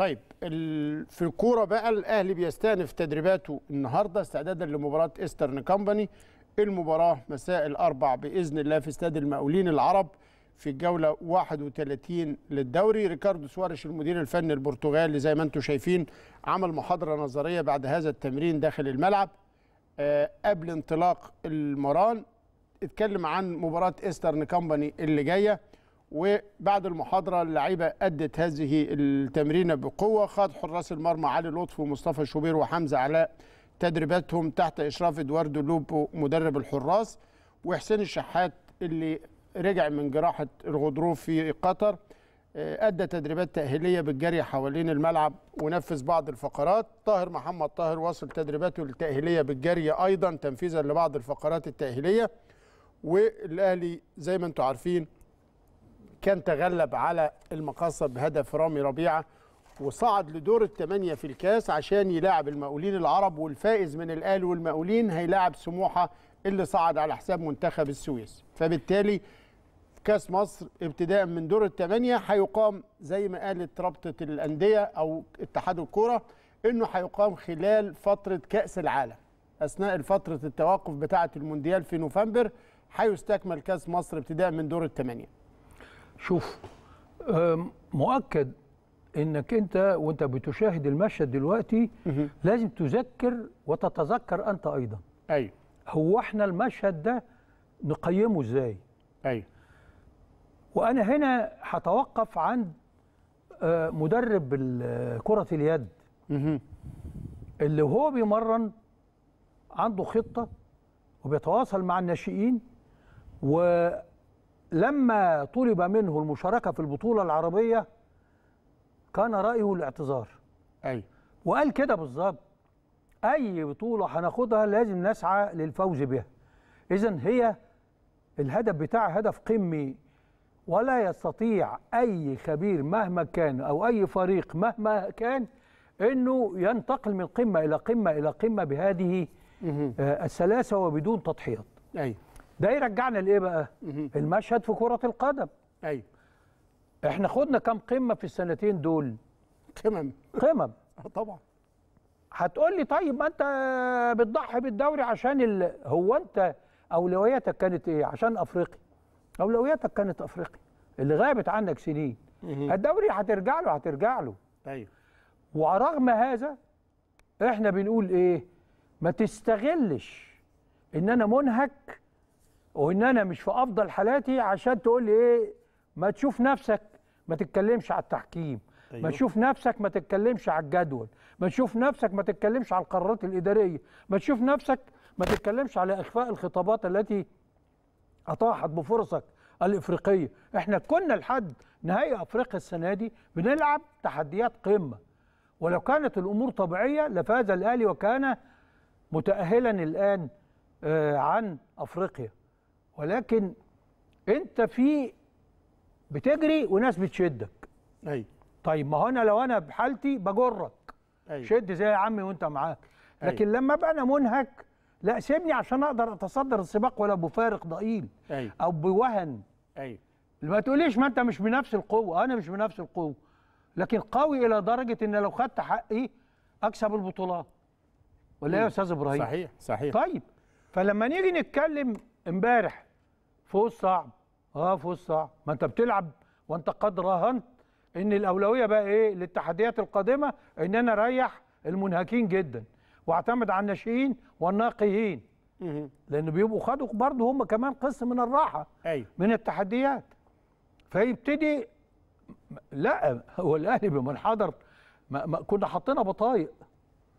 طيب في الكوره بقى الاهلي بيستأنف تدريباته النهارده استعدادا لمباراه ايسترن كامباني المباراه مساء الاربع باذن الله في استاد المقاولين العرب في الجوله 31 للدوري ريكاردو سواريش المدير الفني البرتغالي زي ما انتم شايفين عمل محاضره نظريه بعد هذا التمرين داخل الملعب آه، قبل انطلاق المران اتكلم عن مباراه ايسترن كامباني اللي جايه وبعد المحاضرة اللعيبة أدت هذه التمرينة بقوة خاض حراس المرمى علي لطف ومصطفى شوبير وحمزة علاء تدريباتهم تحت إشراف إدواردو لوبو مدرب الحراس وحسين الشحات اللي رجع من جراحة الغضروف في قطر آه، أدى تدريبات تأهيلية بالجري حوالين الملعب ونفذ بعض الفقرات طاهر محمد طاهر واصل تدريباته التأهيلية بالجري أيضا تنفيذا لبعض الفقرات التأهيلية والأهلي زي ما انتم عارفين كان تغلب على المقصة بهدف رامي ربيعة وصعد لدور الثمانية في الكاس عشان يلاعب المقاولين العرب والفائز من الآل والمقاولين هيلاعب سموحة اللي صعد على حساب منتخب السويس فبالتالي كاس مصر ابتداء من دور الثمانية هيقام زي ما قالت رابطة الأندية أو اتحاد الكرة إنه هيقام خلال فترة كأس العالم أثناء فترة التوقف بتاعة المونديال في نوفمبر هيستكمل كاس مصر ابتداء من دور الثمانيه شوف مؤكد انك انت وانت بتشاهد المشهد دلوقتي لازم تذكر وتتذكر انت ايضا ايوه هو احنا المشهد ده نقيمه ازاي ايوه وانا هنا هتوقف عند أه، مدرب كره اليد اللي هو بيمرن عنده خطه وبيتواصل مع الناشئين و لما طلب منه المشاركة في البطولة العربية كان رأيه الاعتذار أي وقال كده بالظبط أي بطولة هناخدها لازم نسعى للفوز بها إذا هي الهدف بتاعها هدف قمي ولا يستطيع أي خبير مهما كان أو أي فريق مهما كان أنه ينتقل من قمة إلى قمة إلى قمة بهذه آه، السلاسة وبدون تضحيات أيوة ده يرجعنا لايه بقى المشهد في كره القدم ايوه احنا خدنا كام قمه في السنتين دول قمم قمم آه، طبعا هتقول لي طيب ما انت بتضحي بالدوري عشان ال... هو انت اولوياتك كانت ايه عشان افريقيا اولوياتك كانت افريقيا اللي غابت عنك سنين الدوري هترجع له هترجع له ايوه ورغم هذا احنا بنقول ايه ما تستغلش ان انا منهك وان انا مش في افضل حالاتي عشان تقول لي ايه ما تشوف نفسك ما تتكلمش على التحكيم أيوه. ما تشوف نفسك ما تتكلمش على الجدول ما تشوف نفسك ما تتكلمش على القرارات الاداريه ما تشوف نفسك ما تتكلمش على اخفاء الخطابات التي اطاحت بفرصك الافريقيه احنا كنا لحد نهائي افريقيا السنه دي بنلعب تحديات قمه ولو كانت الامور طبيعيه لفاز الاهلي وكان متاهلا الان آه، عن افريقيا ولكن انت في بتجري وناس بتشدك ايوه طيب ما هو انا لو انا بحالتي بجرك أيوة. شد زي يا عمي وانت معاك لكن أي. لما ابقى انا منهك لا سيبني عشان اقدر اتصدر السباق ولا بفارق ضئيل أيوة. او بوهن ايوه ما تقوليش ما انت مش بنفس القوه انا مش بنفس القوه لكن قوي الى درجه ان لو خدت حقي اكسب البطولات ولا ايه يا استاذ ابراهيم صحيح صحيح طيب فلما نيجي نتكلم امبارح فوز صعب اه فوز صعب ما انت بتلعب وانت قد راهنت ان الاولويه بقى ايه للتحديات القادمه ان انا اريح المنهكين جدا واعتمد على الناشئين والناقيين لان بيبقوا خدوا برضه هم كمان قسم من الراحه أيوه. من التحديات فيبتدي لا هو الاهلي بمنحدر ما ما كنا حطينا بطايق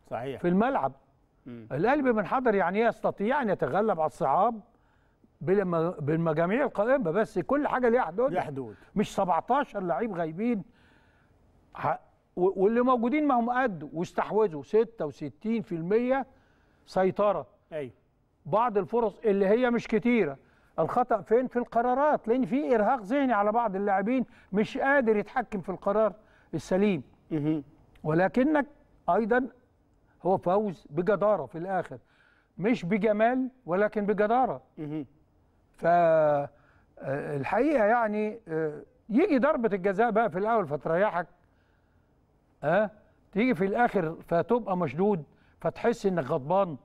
صحيح في الملعب الاهلي حضر يعني يستطيع ان يتغلب على الصعاب بالمجاميع القائمه بس كل حاجه ليها حدود ليها حدود مش 17 لعيب غايبين واللي موجودين ما هم قد واستحوذوا 66% سيطره ايوه بعض الفرص اللي هي مش كتيره الخطا فين في القرارات لان في ارهاق ذهني على بعض اللاعبين مش قادر يتحكم في القرار السليم ولكنك ايضا هو فوز بجداره في الاخر مش بجمال ولكن بجداره فالحقيقه آه، يعني آه، يجي ضربه الجزاء بقى في الاول فتريحك ها أه؟ تيجي في الاخر فتبقى مشدود فتحس انك غضبان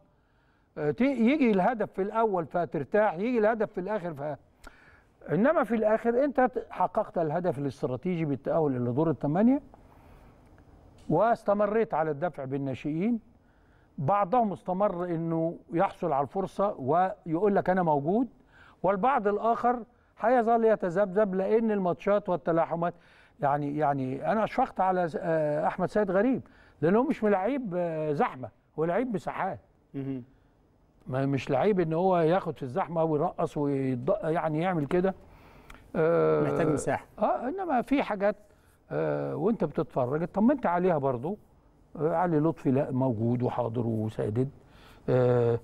آه، يجي الهدف في الاول فترتاح يجي الهدف في الاخر ف انما في الاخر انت حققت الهدف الاستراتيجي بالتاهل الى دور الثمانيه واستمريت على الدفع بالناشئين بعضهم استمر انه يحصل على الفرصه ويقول لك انا موجود والبعض الآخر هيظل يتذبذب لأن الماتشات والتلاحمات يعني يعني أنا أشفقت على آه، أحمد سيد غريب لأنه مش لعيب آه، زحمة هو لعيب مساحات ما مش لعيب ان هو ياخد في الزحمه ويرقص يعني يعمل كده آه، محتاج مساحه اه انما في حاجات وانت بتتفرج اطمنت عليها برضو علي لطفي لا موجود وحاضر وسادد آه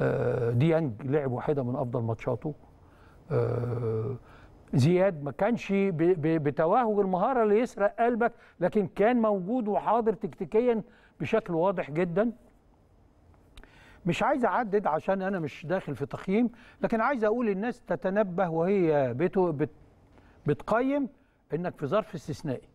آه، ديانج يعني لعب واحده من افضل ماتشاته آه، زياد ما كانش بتوهج المهاره اللي يسرق قلبك لكن كان موجود وحاضر تكتيكيا بشكل واضح جدا مش عايز اعدد عشان انا مش داخل في تقييم لكن عايز اقول الناس تتنبه وهي بتقيم انك في ظرف استثنائي